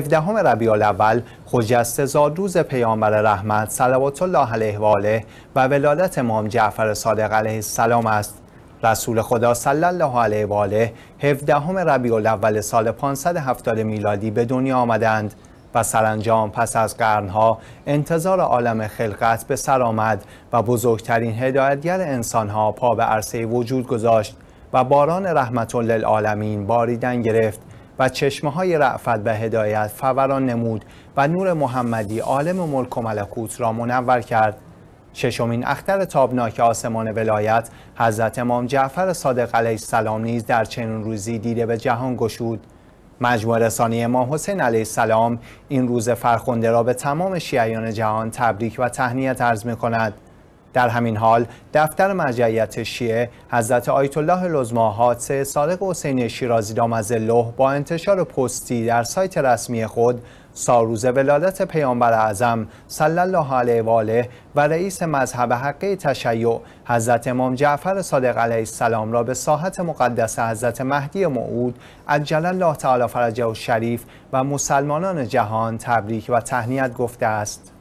17 ربیع الاول خجستزاد روز پیامبر رحمت صلوات الله علیه و آله و ولادت امام جعفر صادق علیه السلام است رسول خدا صلی الله علیه و آله 17 ربیع الاول سال 570 میلادی به دنیا آمدند و سرانجام پس از قرنها انتظار عالم خلقت به سر آمد و بزرگترین هدایتگر انسانها پا به عرصه وجود گذاشت و باران رحمت للعالمین باریدن گرفت و چشمه های رعفت به هدایت فوران نمود و نور محمدی عالم ملک و ملکوت را منور کرد ششمین اختر تابناک آسمان ولایت حضرت امام جعفر صادق علیه السلام نیز در چنین روزی دیده به جهان گشود مجموع رسانی امام حسین علیه السلام این روز فرخنده را به تمام شیعیان جهان تبریک و تهنیت عرض می کند در همین حال دفتر مرجعیت شیعه حضرت آیت الله لزما حادثه سارق حسین شیرازی دامزله با انتشار پستی در سایت رسمی خود ساروز ولادت پیامبر اعظم صلی الله علیه و آله و رئیس مذهب حقه تشیع حضرت امام جعفر صادق علیه السلام را به ساحت مقدس حضرت مهدی موعود عجل الله تعالی فرجه و شریف و مسلمانان جهان تبریک و تهنیت گفته است